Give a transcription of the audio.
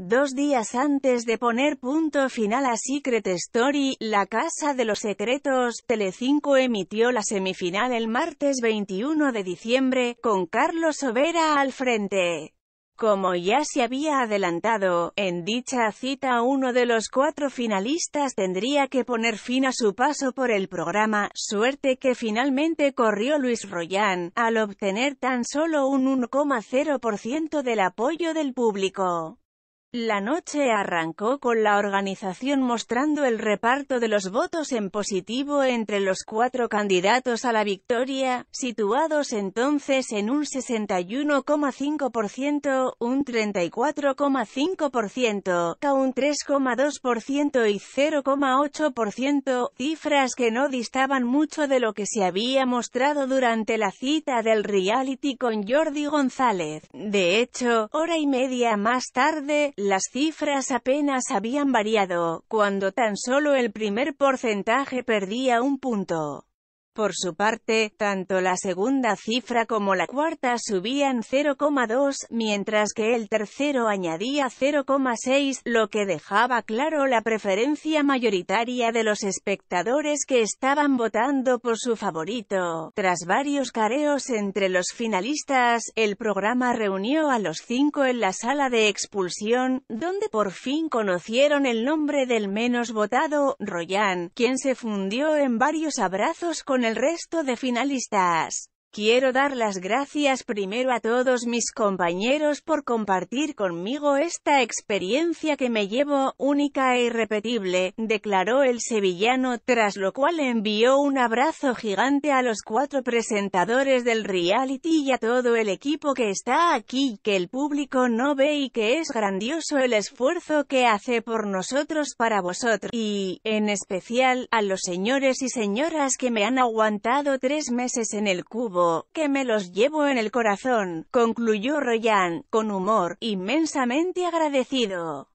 Dos días antes de poner punto final a Secret Story, La Casa de los Secretos, Telecinco emitió la semifinal el martes 21 de diciembre, con Carlos Overa al frente. Como ya se había adelantado, en dicha cita uno de los cuatro finalistas tendría que poner fin a su paso por el programa, suerte que finalmente corrió Luis Royán, al obtener tan solo un 1,0% del apoyo del público. La noche arrancó con la organización mostrando el reparto de los votos en positivo entre los cuatro candidatos a la victoria, situados entonces en un 61,5%, un 34,5%, un 3,2% y 0,8%, cifras que no distaban mucho de lo que se había mostrado durante la cita del reality con Jordi González. De hecho, hora y media más tarde, las cifras apenas habían variado, cuando tan solo el primer porcentaje perdía un punto. Por su parte, tanto la segunda cifra como la cuarta subían 0,2, mientras que el tercero añadía 0,6, lo que dejaba claro la preferencia mayoritaria de los espectadores que estaban votando por su favorito. Tras varios careos entre los finalistas, el programa reunió a los cinco en la sala de expulsión, donde por fin conocieron el nombre del menos votado, Royan, quien se fundió en varios abrazos con el el resto de finalistas. Quiero dar las gracias primero a todos mis compañeros por compartir conmigo esta experiencia que me llevo, única e irrepetible, declaró el sevillano, tras lo cual envió un abrazo gigante a los cuatro presentadores del reality y a todo el equipo que está aquí, que el público no ve y que es grandioso el esfuerzo que hace por nosotros para vosotros, y, en especial, a los señores y señoras que me han aguantado tres meses en el cubo que me los llevo en el corazón, concluyó Royan, con humor, inmensamente agradecido.